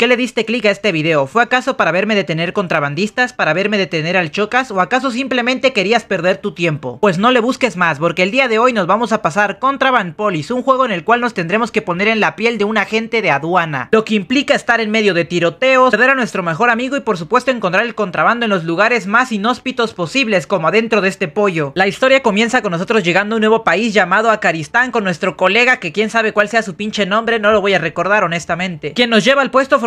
qué le diste clic a este video? ¿Fue acaso para verme detener contrabandistas? ¿Para verme detener al Chocas? ¿O acaso simplemente querías perder tu tiempo? Pues no le busques más, porque el día de hoy nos vamos a pasar Contraband Polis, un juego en el cual nos tendremos que poner en la piel de un agente de aduana, lo que implica estar en medio de tiroteos, perder a nuestro mejor amigo y por supuesto encontrar el contrabando en los lugares más inhóspitos posibles, como adentro de este pollo. La historia comienza con nosotros llegando a un nuevo país llamado Akaristán. con nuestro colega que quién sabe cuál sea su pinche nombre, no lo voy a recordar honestamente, quien nos lleva al puesto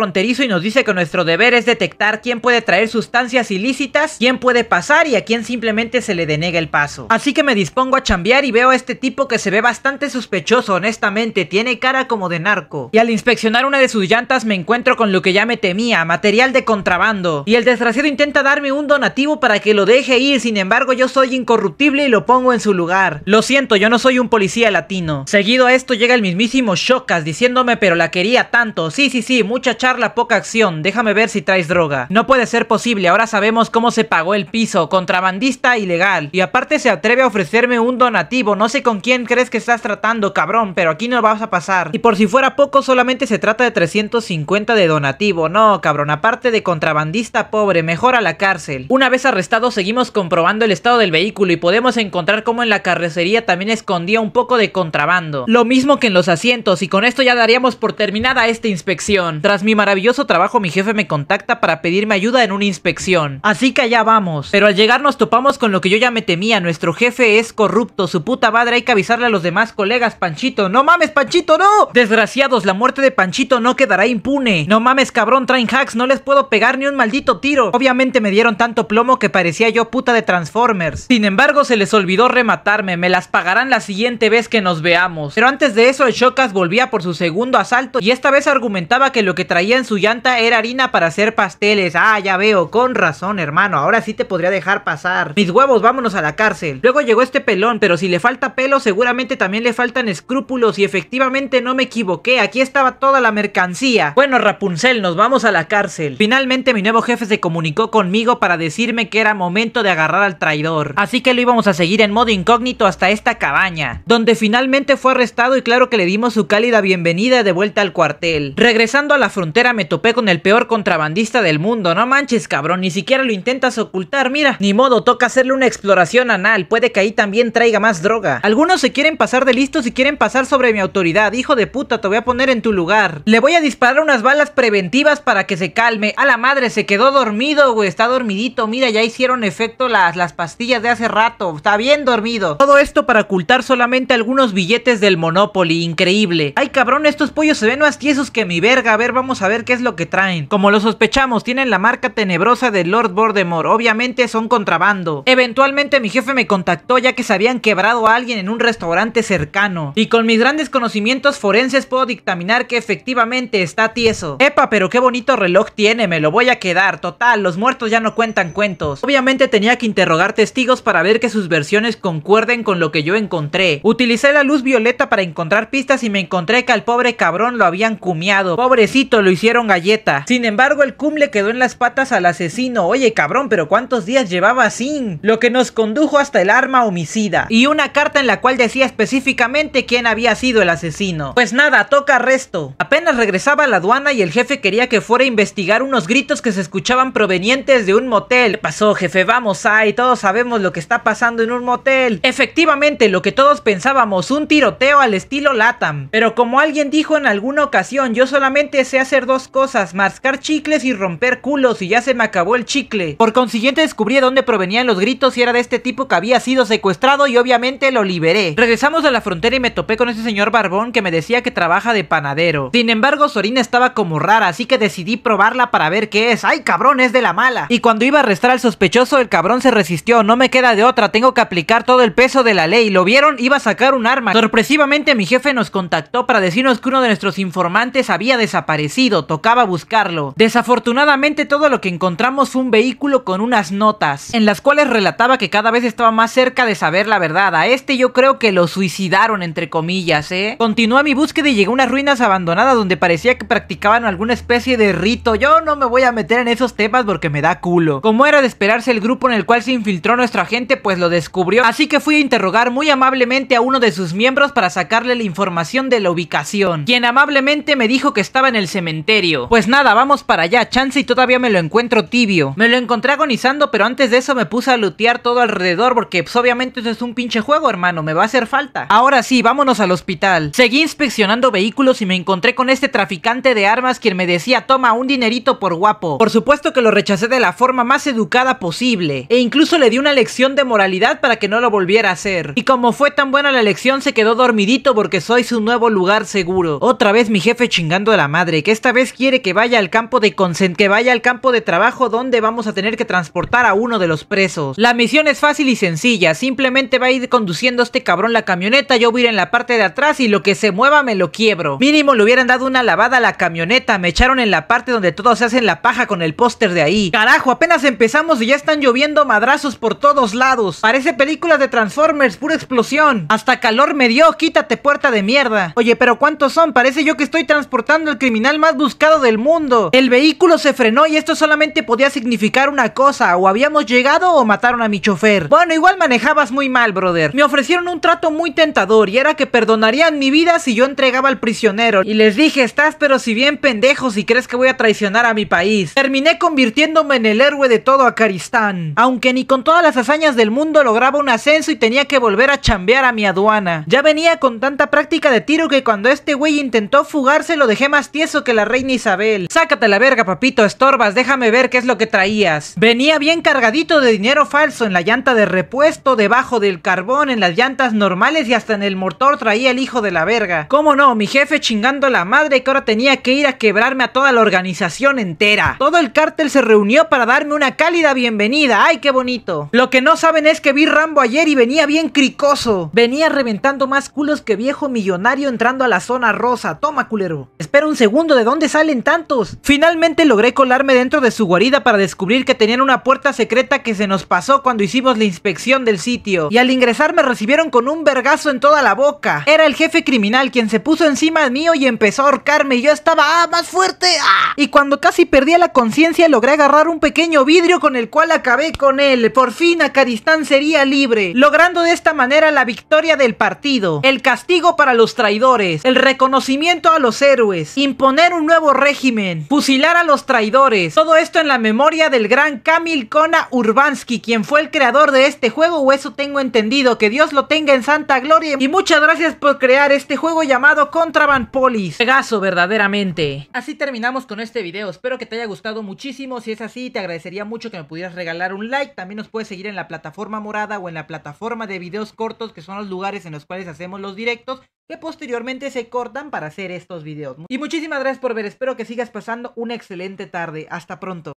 y nos dice que nuestro deber es detectar quién puede traer sustancias ilícitas, quién puede pasar y a quién simplemente se le denega el paso. Así que me dispongo a chambear y veo a este tipo que se ve bastante sospechoso honestamente, tiene cara como de narco. Y al inspeccionar una de sus llantas me encuentro con lo que ya me temía, material de contrabando. Y el desgraciado intenta darme un donativo para que lo deje ir, sin embargo yo soy incorruptible y lo pongo en su lugar. Lo siento, yo no soy un policía latino. Seguido a esto llega el mismísimo Shokas diciéndome pero la quería tanto, sí sí sí, mucha charla la poca acción, déjame ver si traes droga. No puede ser posible, ahora sabemos cómo se pagó el piso, contrabandista ilegal. Y aparte se atreve a ofrecerme un donativo, no sé con quién crees que estás tratando, cabrón, pero aquí no vas a pasar. Y por si fuera poco, solamente se trata de 350 de donativo, no, cabrón, aparte de contrabandista pobre, mejor a la cárcel. Una vez arrestado, seguimos comprobando el estado del vehículo y podemos encontrar cómo en la carrocería también escondía un poco de contrabando. Lo mismo que en los asientos, y con esto ya daríamos por terminada esta inspección. Tras mi maravilloso trabajo mi jefe me contacta para pedirme ayuda en una inspección. Así que allá vamos. Pero al llegar nos topamos con lo que yo ya me temía. Nuestro jefe es corrupto. Su puta madre hay que avisarle a los demás colegas, Panchito. ¡No mames, Panchito, no! Desgraciados, la muerte de Panchito no quedará impune. No mames, cabrón, train hacks. No les puedo pegar ni un maldito tiro. Obviamente me dieron tanto plomo que parecía yo puta de Transformers. Sin embargo, se les olvidó rematarme. Me las pagarán la siguiente vez que nos veamos. Pero antes de eso, el Shokas volvía por su segundo asalto y esta vez argumentaba que lo que traía en su llanta era harina para hacer pasteles. Ah, ya veo, con razón, hermano. Ahora sí te podría dejar pasar. Mis huevos, vámonos a la cárcel. Luego llegó este pelón, pero si le falta pelo, seguramente también le faltan escrúpulos. Y efectivamente no me equivoqué, aquí estaba toda la mercancía. Bueno, Rapunzel, nos vamos a la cárcel. Finalmente mi nuevo jefe se comunicó conmigo para decirme que era momento de agarrar al traidor. Así que lo íbamos a seguir en modo incógnito hasta esta cabaña, donde finalmente fue arrestado y claro que le dimos su cálida bienvenida de vuelta al cuartel. Regresando a la frontera, me topé con el peor contrabandista del mundo. No manches, cabrón, ni siquiera lo intentas ocultar, mira. Ni modo, toca hacerle una exploración anal, puede que ahí también traiga más droga. Algunos se quieren pasar de listos y quieren pasar sobre mi autoridad. Hijo de puta, te voy a poner en tu lugar. Le voy a disparar unas balas preventivas para que se calme. A la madre, se quedó dormido, güey, está dormidito. Mira, ya hicieron efecto las, las pastillas de hace rato, está bien dormido. Todo esto para ocultar solamente algunos billetes del Monopoly, increíble. Ay, cabrón, estos pollos se ven más tiesos que mi verga. A ver, vamos a a ver qué es lo que traen. Como lo sospechamos, tienen la marca tenebrosa de Lord Voldemort, obviamente son contrabando. Eventualmente mi jefe me contactó ya que se habían quebrado a alguien en un restaurante cercano. Y con mis grandes conocimientos forenses puedo dictaminar que efectivamente está tieso. Epa, pero qué bonito reloj tiene, me lo voy a quedar. Total, los muertos ya no cuentan cuentos. Obviamente tenía que interrogar testigos para ver que sus versiones concuerden con lo que yo encontré. Utilicé la luz violeta para encontrar pistas y me encontré que al pobre cabrón lo habían cumiado. Pobrecito, lo hicieron galleta. Sin embargo, el cum le quedó en las patas al asesino. Oye, cabrón, pero ¿cuántos días llevaba sin? Lo que nos condujo hasta el arma homicida. Y una carta en la cual decía específicamente quién había sido el asesino. Pues nada, toca arresto. Apenas regresaba a la aduana y el jefe quería que fuera a investigar unos gritos que se escuchaban provenientes de un motel. pasó, jefe? Vamos, ahí, todos sabemos lo que está pasando en un motel. Efectivamente, lo que todos pensábamos, un tiroteo al estilo Latam. Pero como alguien dijo en alguna ocasión, yo solamente sé hacer dos cosas, mascar chicles y romper culos y ya se me acabó el chicle. Por consiguiente descubrí de dónde provenían los gritos y era de este tipo que había sido secuestrado y obviamente lo liberé. Regresamos a la frontera y me topé con ese señor barbón que me decía que trabaja de panadero. Sin embargo, Sorina estaba como rara, así que decidí probarla para ver qué es. ¡Ay, cabrón, es de la mala! Y cuando iba a arrestar al sospechoso, el cabrón se resistió. No me queda de otra, tengo que aplicar todo el peso de la ley. ¿Lo vieron? Iba a sacar un arma. Sorpresivamente, mi jefe nos contactó para decirnos que uno de nuestros informantes había desaparecido tocaba buscarlo. Desafortunadamente todo lo que encontramos fue un vehículo con unas notas, en las cuales relataba que cada vez estaba más cerca de saber la verdad. A este yo creo que lo suicidaron, entre comillas, ¿eh? Continué mi búsqueda y llegué a unas ruinas abandonadas donde parecía que practicaban alguna especie de rito. Yo no me voy a meter en esos temas porque me da culo. Como era de esperarse el grupo en el cual se infiltró nuestra gente, pues lo descubrió. Así que fui a interrogar muy amablemente a uno de sus miembros para sacarle la información de la ubicación, quien amablemente me dijo que estaba en el cementerio pues nada, vamos para allá. chance y todavía me lo encuentro tibio. Me lo encontré agonizando, pero antes de eso me puse a lutear todo alrededor porque pues, obviamente eso es un pinche juego, hermano. Me va a hacer falta. Ahora sí, vámonos al hospital. Seguí inspeccionando vehículos y me encontré con este traficante de armas quien me decía toma un dinerito por guapo. Por supuesto que lo rechacé de la forma más educada posible. E incluso le di una lección de moralidad para que no lo volviera a hacer. Y como fue tan buena la lección se quedó dormidito porque soy su nuevo lugar seguro. Otra vez mi jefe chingando a la madre que es este esta vez quiere que vaya al campo de que vaya al campo de trabajo donde vamos a tener que transportar a uno de los presos. La misión es fácil y sencilla, simplemente va a ir conduciendo este cabrón la camioneta, yo voy a ir en la parte de atrás y lo que se mueva me lo quiebro. Mínimo le hubieran dado una lavada a la camioneta, me echaron en la parte donde todos se hacen la paja con el póster de ahí. Carajo, apenas empezamos y ya están lloviendo madrazos por todos lados. Parece película de Transformers, pura explosión. Hasta calor me dio, quítate puerta de mierda. Oye, pero ¿cuántos son? Parece yo que estoy transportando al criminal más buscado del mundo. El vehículo se frenó y esto solamente podía significar una cosa, o habíamos llegado o mataron a mi chofer. Bueno, igual manejabas muy mal, brother. Me ofrecieron un trato muy tentador y era que perdonarían mi vida si yo entregaba al prisionero. Y les dije, estás pero si bien pendejo si crees que voy a traicionar a mi país. Terminé convirtiéndome en el héroe de todo Acaristán. Aunque ni con todas las hazañas del mundo lograba un ascenso y tenía que volver a chambear a mi aduana. Ya venía con tanta práctica de tiro que cuando este güey intentó fugarse lo dejé más tieso que la reina Isabel. Sácate la verga, papito, estorbas, déjame ver qué es lo que traías. Venía bien cargadito de dinero falso en la llanta de repuesto, debajo del carbón, en las llantas normales y hasta en el motor traía el hijo de la verga. ¿Cómo no? Mi jefe chingando la madre que ahora tenía que ir a quebrarme a toda la organización entera. Todo el cártel se reunió para darme una cálida bienvenida. ¡Ay, qué bonito! Lo que no saben es que vi Rambo ayer y venía bien cricoso. Venía reventando más culos que viejo millonario entrando a la zona rosa. Toma, culero. Espera un segundo de dónde dónde salen tantos? Finalmente logré colarme dentro de su guarida para descubrir que tenían una puerta secreta que se nos pasó cuando hicimos la inspección del sitio. Y al ingresar me recibieron con un vergazo en toda la boca. Era el jefe criminal quien se puso encima mío y empezó a ahorcarme y yo estaba ah, más fuerte! Ah". Y cuando casi perdía la conciencia logré agarrar un pequeño vidrio con el cual acabé con él. Por fin Acaristán sería libre, logrando de esta manera la victoria del partido. El castigo para los traidores, el reconocimiento a los héroes, imponer un nuevo régimen, fusilar a los traidores. Todo esto en la memoria del gran Kamil Kona Urbanski quien fue el creador de este juego, o eso tengo entendido. Que Dios lo tenga en santa gloria. Y muchas gracias por crear este juego llamado Contraband Police. Pegaso, verdaderamente. Así terminamos con este video. Espero que te haya gustado muchísimo. Si es así, te agradecería mucho que me pudieras regalar un like. También nos puedes seguir en la plataforma morada o en la plataforma de videos cortos, que son los lugares en los cuales hacemos los directos que posteriormente se cortan para hacer estos videos. Y muchísimas gracias por ver, espero que sigas pasando una excelente tarde. Hasta pronto.